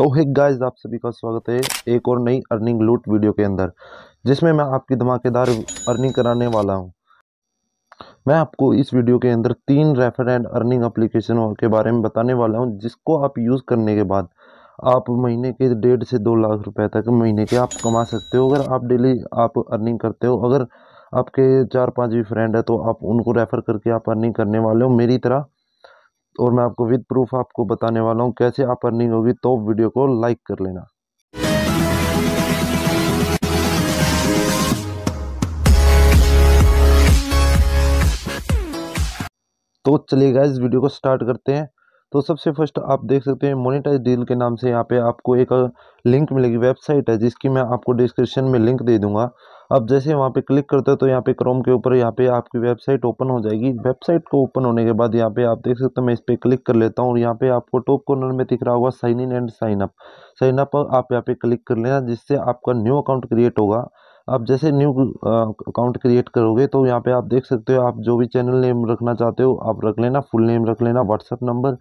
तो hey guys आप सभी का स्वागत है एक और नई अर्निंग लूट वीडियो के अंदर जिसमें मैं आपकी धमाकेदार अर्निंग कराने वाला हूं मैं आपको इस वीडियो के अंदर तीन रेफर एंड अर्निंग एप्लीकेशन के बारे में बताने वाला हूँ जिसको आप यूज़ करने के बाद आप महीने के डेढ़ से दो लाख रुपए तक महीने के आप कमा सकते हो अगर आप डेली आप अर्निंग करते हो अगर आपके चार पाँच भी फ्रेंड है तो आप उनको रेफ़र करके आप अर्निंग करने वाले हो मेरी तरह और मैं आपको विद प्रूफ आपको बताने वाला हूँ कैसे आप अर्निंग होगी तो वीडियो को लाइक कर लेना तो चलिए इस वीडियो को स्टार्ट करते हैं तो सबसे फर्स्ट आप देख सकते हैं मोनेटाइज डील के नाम से यहाँ पे आपको एक लिंक मिलेगी वेबसाइट है जिसकी मैं आपको डिस्क्रिप्शन में लिंक दे दूंगा अब जैसे वहाँ पे क्लिक करते हो तो यहाँ पे क्रोम के ऊपर यहाँ पे आपकी वेबसाइट ओपन हो जाएगी वेबसाइट को ओपन होने के बाद यहाँ पे आप देख सकते हो मैं इस पर क्लिक कर लेता हूँ और यहाँ पे आपको टॉप कॉर्नर में दिख रहा होगा sign in and sign up sign up आप यहाँ पे क्लिक कर लेना जिससे आपका न्यू अकाउंट क्रिएट होगा आप जैसे न्यू अकाउंट क्रिएट करोगे तो यहाँ पे आप देख सकते हो आप जो भी चैनल नेम रखना चाहते हो आप रख लेना फुल नेम रख लेना व्हाट्सअप नंबर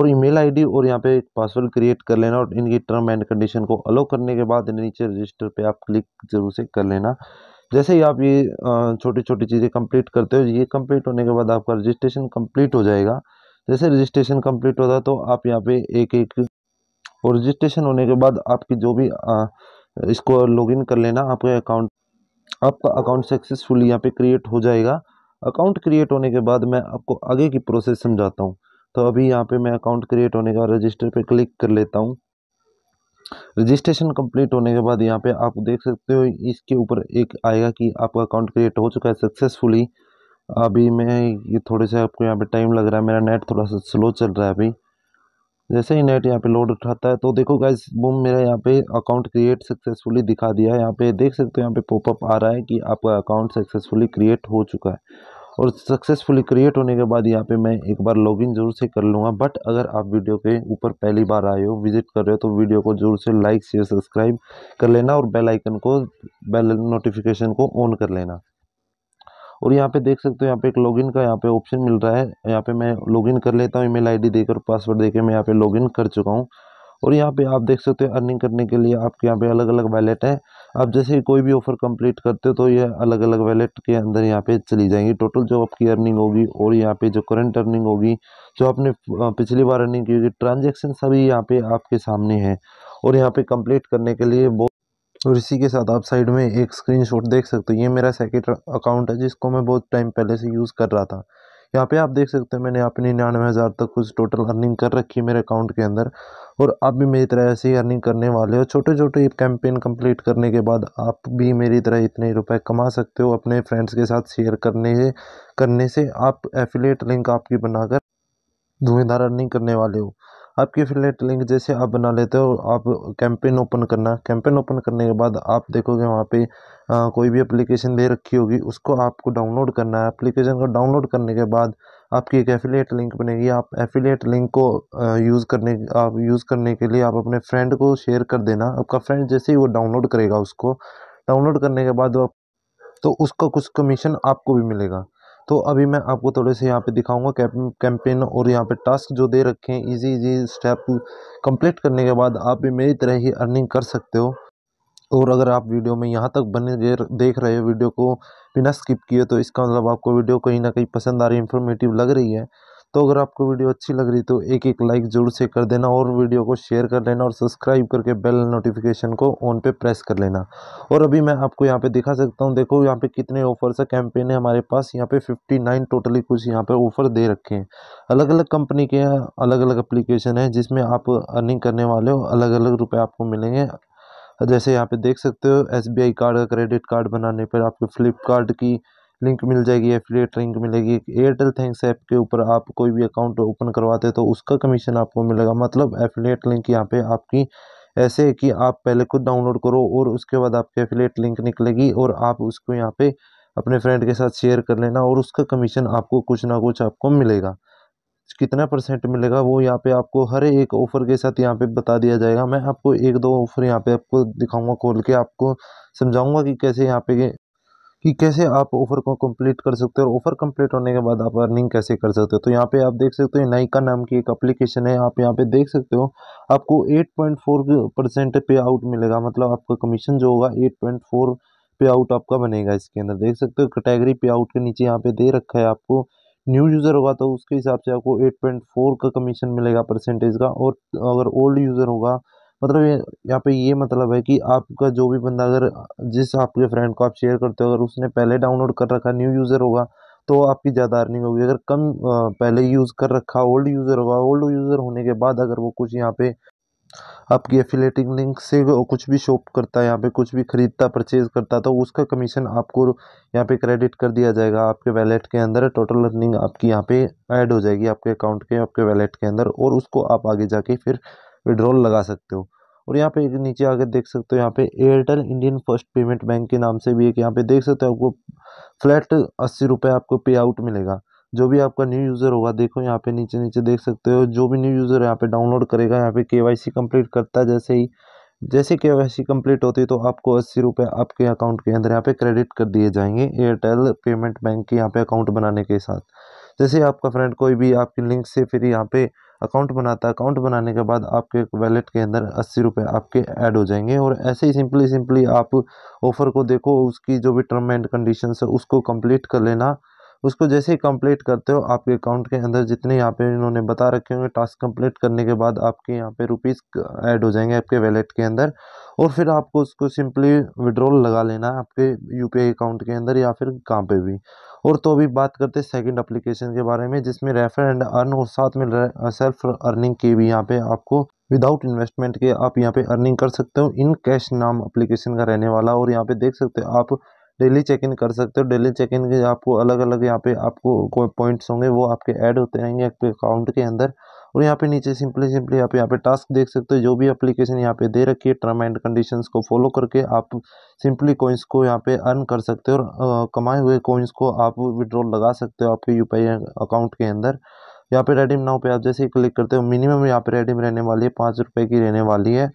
और ईमेल आईडी और यहाँ पे एक पासवर्ड क्रिएट कर लेना और इनकी टर्म एंड कंडीशन को अलो करने के बाद नीचे रजिस्टर पे आप क्लिक जरूर से कर लेना जैसे ही आप ये छोटी छोटी चीज़ें कम्प्लीट करते हो ये कंप्लीट होने के बाद आपका रजिस्ट्रेशन कम्प्लीट हो जाएगा जैसे रजिस्ट्रेशन कम्प्लीट होता तो आप यहाँ पे एक एक और रजिस्ट्रेशन होने के बाद आपकी जो भी इसको लॉगिन कर लेना आपके अकाउंट आपका अकाउंट सक्सेसफुल यहाँ पे क्रिएट हो जाएगा अकाउंट क्रिएट होने के बाद मैं आपको आगे की प्रोसेस समझाता हूँ तो अभी यहाँ पे मैं अकाउंट क्रिएट होने का रजिस्टर पे क्लिक कर लेता हूँ रजिस्ट्रेशन कंप्लीट होने के बाद यहाँ पे आप देख सकते हो इसके ऊपर एक आएगा कि आपका अकाउंट क्रिएट हो चुका है सक्सेसफुली अभी मैं ये थोड़े से आपको यहाँ पे टाइम लग रहा है मेरा नेट थोड़ा सा स्लो चल रहा है अभी जैसे ही नेट यहाँ पे लोड उठाता है तो देखो गाइज बूम मेरा यहाँ पे अकाउंट क्रिएट सक्सेसफुली दिखा दिया है यहाँ पे देख सकते हो यहाँ पे पॉपअप आ रहा है कि आपका अकाउंट सक्सेसफुली क्रिएट हो चुका है और सक्सेसफुली क्रिएट होने के बाद यहाँ पे मैं एक बार लॉगिन जरूर से कर लूँगा बट अगर आप वीडियो के ऊपर पहली बार आए हो विजिट कर रहे हो तो वीडियो को जरूर से लाइक शेयर सब्सक्राइब कर लेना और बेलाइकन को बेल नोटिफिकेशन को ऑन कर लेना और यहाँ पे देख सकते हो यहाँ पे एक लॉगिन का यहाँ पे ऑप्शन मिल रहा है यहाँ पे मैं लॉगिन कर लेता हूँ ईमेल आईडी देकर पासवर्ड देकर मैं यहाँ पे लॉगिन कर चुका हूँ और यहाँ पे आप देख सकते हो अर्निंग करने के लिए आपके यहाँ पे अलग अलग वैलेट है आप जैसे ही कोई भी ऑफर कंप्लीट करते हो तो ये अलग अलग वैलेट के अंदर यहाँ पे चली जाएंगी टोटल जो आपकी अर्निंग होगी और यहाँ पे जो करंट अर्निंग होगी जो आपने पिछली बार अर्निंग की होगी ट्रांजेक्शन सभी यहाँ पे आपके सामने है और यहाँ पे कंप्लीट करने के लिए बहुत और इसी के साथ आप साइड में एक स्क्रीनशॉट देख सकते हो ये मेरा सेकेंड अकाउंट है जिसको मैं बहुत टाइम पहले से यूज़ कर रहा था यहाँ पे आप देख सकते हैं मैंने अपनी निन्यानवे हज़ार तक कुछ टोटल अर्निंग कर रखी है मेरे अकाउंट के अंदर और आप भी मेरी तरह ऐसे ही अर्निंग करने वाले हो छोटे छोटे कैंपेन कंप्लीट करने के बाद आप भी मेरी तरह इतने रुपए कमा सकते हो अपने फ्रेंड्स के साथ शेयर करने से करने से आप एफिलेट लिंक आपकी बनाकर धुएंधार अर्निंग करने वाले हो आपकी फ़िलेट लिंक जैसे आप बना लेते हो आप कैंपेन ओपन करना कैंपेन ओपन करने के बाद आप देखोगे वहाँ पे आ, कोई भी एप्लीकेशन दे रखी होगी उसको आपको डाउनलोड करना है एप्लीकेशन को डाउनलोड करने के बाद आपकी एक एफिलेट लिंक बनेगी आप एफिलेट लिंक को यूज़ करने आप यूज़ करने के लिए आप अपने फ्रेंड को शेयर कर देना आपका फ्रेंड जैसे ही वो डाउनलोड करेगा उसको डाउनलोड करने के बाद वो तो उसका कुछ कमीशन आपको भी मिलेगा तो अभी मैं आपको थोड़े से यहाँ पे दिखाऊंगा कैंपेन और यहाँ पे टास्क जो दे रखे हैं इजी इजी स्टेप कंप्लीट करने के बाद आप भी मेरी तरह ही अर्निंग कर सकते हो और अगर आप वीडियो में यहाँ तक बने देख रहे हो वीडियो को बिना स्किप किए तो इसका मतलब आपको वीडियो कहीं ना कहीं पसंद आ रही इन्फॉर्मेटिव लग रही है तो अगर आपको वीडियो अच्छी लग रही तो एक एक लाइक ज़रूर से कर देना और वीडियो को शेयर कर लेना और सब्सक्राइब करके बेल नोटिफिकेशन को ऑन पे प्रेस कर लेना और अभी मैं आपको यहाँ पे दिखा सकता हूँ देखो यहाँ पे कितने ऑफर्स है कैंपेन है हमारे पास यहाँ पे 59 टोटली कुछ यहाँ पे ऑफ़र दे रखे हैं अलग अलग कंपनी के अलग अलग अप्लीकेशन है जिसमें आप अर्निंग करने वाले हो अलग अलग रुपये आपको मिलेंगे जैसे यहाँ पे देख सकते हो एस कार्ड क्रेडिट कार्ड बनाने पर आपके फ्लिपकार्ट की लिंक मिल जाएगी एफिलेट लिंक मिलेगी एयरटेल थैंक्स ऐप के ऊपर आप कोई भी अकाउंट ओपन करवाते तो उसका कमीशन आपको मिलेगा मतलब एफिलेट लिंक यहाँ पे आपकी ऐसे है कि आप पहले खुद डाउनलोड करो और उसके बाद आपकी एफिलेट लिंक निकलेगी और आप उसको यहाँ पे अपने फ्रेंड के साथ शेयर कर लेना और उसका कमीशन आपको कुछ ना कुछ आपको मिलेगा कितना परसेंट मिलेगा वो यहाँ पे आपको हर एक ऑफ़र के साथ यहाँ पे बता दिया जाएगा मैं आपको एक दो ऑफ़र यहाँ पे आपको दिखाऊंगा खोल के आपको समझाऊंगा कि कैसे यहाँ पे कि कैसे आप ऑफ़र को कंप्लीट कर सकते हो और ऑफ़र कंप्लीट होने के बाद आप अर्निंग कैसे कर सकते हो तो यहाँ पे आप देख सकते हो नाइका नाम की एक एप्लीकेशन है आप यहाँ पे देख सकते हो आपको 8.4 परसेंट पे आउट मिलेगा मतलब आपका कमीशन जो होगा 8.4 पे आउट आपका बनेगा इसके अंदर देख सकते हो कैटेगरी पे आउट के नीचे यहाँ पे दे रखा है आपको न्यू यूज़र होगा तो उसके हिसाब से आपको एट का कमीशन मिलेगा परसेंटेज का और अगर ओल्ड यूज़र होगा मतलब यहाँ पे ये मतलब है कि आपका जो भी बंदा अगर जिस आपके फ्रेंड को आप शेयर करते हो अगर उसने पहले डाउनलोड कर रखा न्यू यूज़र होगा तो आपकी ज़्यादा अर्निंग होगी अगर कम पहले यूज़ कर रखा ओल्ड यूज़र होगा ओल्ड यूज़र होने के बाद अगर वो कुछ यहाँ पे आपकी एफिलेटिंग लिंक से कुछ भी शॉप करता है यहाँ पे कुछ भी ख़रीदता परचेज़ करता तो उसका कमीशन आपको यहाँ पे क्रेडिट कर दिया जाएगा आपके वैलेट के अंदर टोटल अर्निंग आपकी यहाँ पे ऐड हो जाएगी आपके अकाउंट के आपके वैलेट के अंदर और उसको आप आगे जाके फिर विड्रॉल लगा सकते हो और यहाँ पे नीचे आके देख सकते हो यहाँ पे Airtel Indian first payment bank के नाम से भी एक यहाँ पे देख सकते हो आपको फ्लैट अस्सी रुपये आपको पे आउट मिलेगा जो भी आपका न्यू यूज़र होगा देखो यहाँ पे नीचे नीचे देख सकते हो जो भी न्यू यूज़र यहाँ पे डाउनलोड करेगा यहाँ पे के वाई सी कम्प्लीट करता है जैसे ही जैसे के वाई सी कम्प्लीट होती है तो आपको अस्सी रुपये आपके अकाउंट के अंदर यहाँ पर क्रेडिट कर दिए जाएंगे एयरटेल पेमेंट बैंक के यहाँ पर अकाउंट बनाने के साथ जैसे आपका फ्रेंड कोई भी आपकी लिंक से फिर यहाँ पर अकाउंट बनाता है अकाउंट बनाने के बाद आपके वैलेट के अंदर अस्सी रुपये आपके ऐड हो जाएंगे और ऐसे ही सिंपली सिंपली आप ऑफ़र को देखो उसकी जो भी टर्म एंड कंडीशन है उसको कंप्लीट कर लेना उसको जैसे ही कंप्लीट करते हो आपके अकाउंट के अंदर जितने यहाँ पे इन्होंने बता रखे होंगे टास्क कंप्लीट करने के बाद आपके यहाँ पे रुपीस ऐड हो जाएंगे आपके वैलेट के अंदर और फिर आपको उसको सिंपली विड्रॉल लगा लेना है आपके यूपीआई अकाउंट के अंदर या फिर कहाँ पे भी और तो अभी बात करते हैं सेकंड एप्लीकेशन के बारे में जिसमें रेफर एंड अर्न और साथ में सेल्फ अर्निंग के भी यहाँ पे आपको विदाउट इन्वेस्टमेंट के आप यहाँ पे अर्निंग कर सकते हो इन कैश नाम अप्लीकेशन का रहने वाला और यहाँ पे देख सकते हो आप डेली चेक इन कर सकते हो डेली चेक इन के आपको अलग अलग यहाँ पे आपको पॉइंट्स होंगे वो आपके ऐड होते रहेंगे आपके अकाउंट के अंदर और यहाँ पे नीचे सिंपली सिंपली आप यहाँ पे टास्क देख सकते हो जो भी एप्लीकेशन यहाँ पे दे रखी है टर्म एंड कंडीशन को फॉलो करके आप सिंपली कोइंस को यहाँ पे अर्न कर सकते हो और कमाए हुए कोइंस को आप विड्रॉल लगा सकते हो आपके यू अकाउंट के अंदर यहाँ पे रेडीम नाउ पे आप जैसे ही क्लिक करते हो मिनिमम यहाँ पे रेडीम रहने वाली है पाँच रुपये की रहने वाली है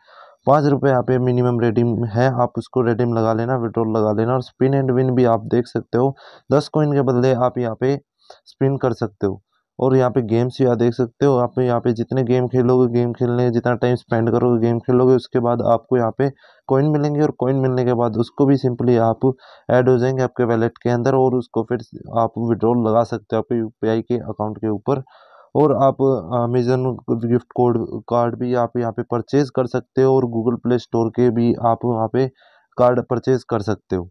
पाँच रुपये यहाँ पे मिनिमम रेडीम है आप उसको रेडीम लगा लेना विड्रॉल लगा लेना और स्पिन एंड विन भी आप देख सकते हो दस कोइन के बदले आप यहाँ पे स्पिन कर सकते हो और यहाँ पे गेम्स आप देख सकते हो आप यहाँ पे जितने गेम खेलोगे गेम खेलने जितना टाइम स्पेंड करोगे गेम खेलोगे उसके बाद आपको यहाँ पे कॉइन मिलेंगे और कॉइन मिलने के बाद उसको भी सिंपली आप ऐड हो जाएंगे आपके वैलेट के अंदर और उसको फिर आप विड्रॉल लगा सकते हो आपके यू के अकाउंट के ऊपर और आप अमेजन गिफ्ट कोड कार्ड भी आप यहाँ पे परचेज़ कर सकते हो और गूगल प्ले स्टोर के भी आप वहाँ पे कार्ड परचेज़ कर सकते हो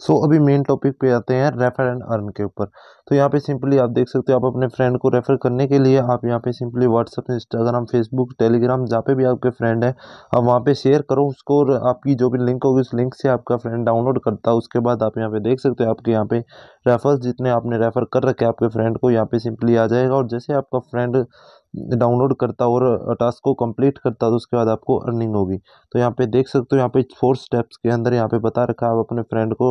सो so, अभी मेन टॉपिक पे आते हैं रेफर एंड अर्न के ऊपर तो यहाँ पे सिंपली आप देख सकते हो आप अपने फ्रेंड को रेफर करने के लिए आप यहाँ पे simply WhatsApp Instagram Facebook Telegram जहाँ पे भी आपके फ्रेंड है आप वहाँ पे शेयर करो उसको और आपकी जो भी लिंक होगी उस लिंक से आपका फ्रेंड डाउनलोड करता है उसके बाद आप यहाँ पे देख सकते हो आपके यहाँ पे रेफर जितने आपने रेफर कर रखे आपके फ्रेंड को यहाँ पे सिंपली आ जाएगा और जैसे आपका फ्रेंड डाउनलोड करता और टास्क को कंप्लीट करता तो उसके बाद आपको अर्निंग होगी तो यहाँ पे देख सकते हो यहाँ पे फोर स्टेप्स के अंदर यहाँ पे बता रखा है आप अपने फ्रेंड को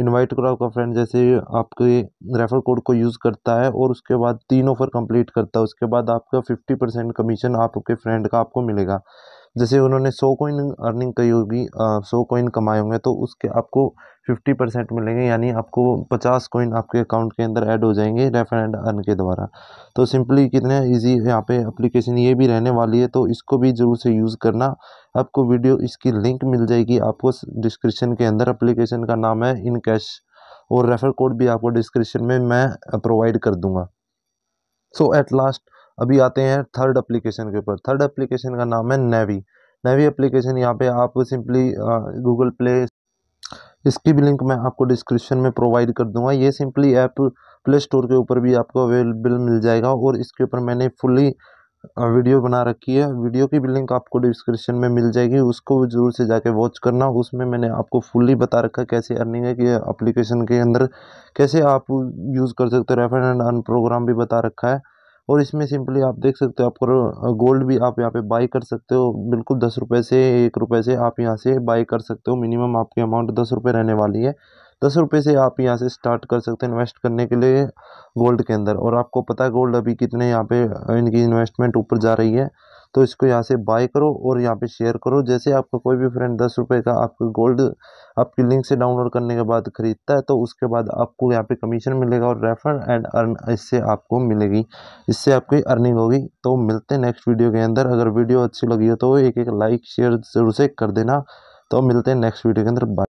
इनवाइट करो आपका फ्रेंड जैसे आपके रेफर कोड को यूज़ करता है और उसके बाद तीन ऑफर कंप्लीट करता है उसके बाद आपका फिफ्टी परसेंट कमीशन आपके फ्रेंड का आपको मिलेगा जैसे उन्होंने सौ कोइन अर्निंग करी होगी सौ कोइन कमाए होंगे तो उसके आपको फिफ्टी परसेंट मिलेंगे यानी आपको पचास कोइन आपके अकाउंट के अंदर ऐड हो जाएंगे रेफर एंड अर्न के द्वारा तो सिंपली कितने इजी यहाँ पे एप्लीकेशन ये भी रहने वाली है तो इसको भी ज़रूर से यूज़ करना आपको वीडियो इसकी लिंक मिल जाएगी आपको डिस्क्रिप्शन के अंदर अप्लीकेशन का नाम है इन कैश और रेफ़र कोड भी आपको डिस्क्रिप्शन में मैं प्रोवाइड कर दूँगा सो एट लास्ट अभी आते हैं थर्ड एप्लीकेशन के ऊपर थर्ड एप्लीकेशन का नाम है नेवी नेवी एप्लीकेशन यहाँ पे आप सिंपली गूगल प्ले इसकी भी लिंक मैं आपको डिस्क्रिप्शन में प्रोवाइड कर दूंगा ये सिंपली ऐप प्ले स्टोर के ऊपर भी आपको अवेलेबल मिल जाएगा और इसके ऊपर मैंने फुली वीडियो बना रखी है वीडियो की भी लिंक आपको डिस्क्रिप्शन में मिल जाएगी उसको ज़रूर से जाके वॉच करना उसमें मैंने आपको फुल्ली बता रखा है कैसे अर्निंग है कि एप्लीकेशन के अंदर कैसे आप यूज़ कर सकते हो रेफर एंड अर्न प्रोग्राम भी बता रखा है और इसमें सिंपली आप देख सकते हो आप गोल्ड भी आप यहाँ पे बाई कर सकते हो बिल्कुल दस रुपये से एक रुपये से आप यहाँ से बाई कर सकते हो मिनिमम आपकी अमाउंट दस रुपये रहने वाली है दस रुपये से आप यहाँ से स्टार्ट कर सकते हो इन्वेस्ट करने के लिए गोल्ड के अंदर और आपको पता है गोल्ड अभी कितने यहाँ पे इनकी इन्वेस्टमेंट ऊपर जा रही है तो इसको यहाँ से बाय करो और यहाँ पे शेयर करो जैसे आपका कोई भी फ्रेंड दस रुपये का आपको गोल्ड आपकी लिंक से डाउनलोड करने के बाद ख़रीदता है तो उसके बाद आपको यहाँ पे कमीशन मिलेगा और रेफर एंड अर्न इससे आपको मिलेगी इससे आपकी अर्निंग होगी तो मिलते हैं नेक्स्ट वीडियो के अंदर अगर वीडियो अच्छी लगी हो तो एक एक लाइक शेयर ज़रूर से कर देना तो मिलते हैं नेक्स्ट वीडियो के अंदर बाय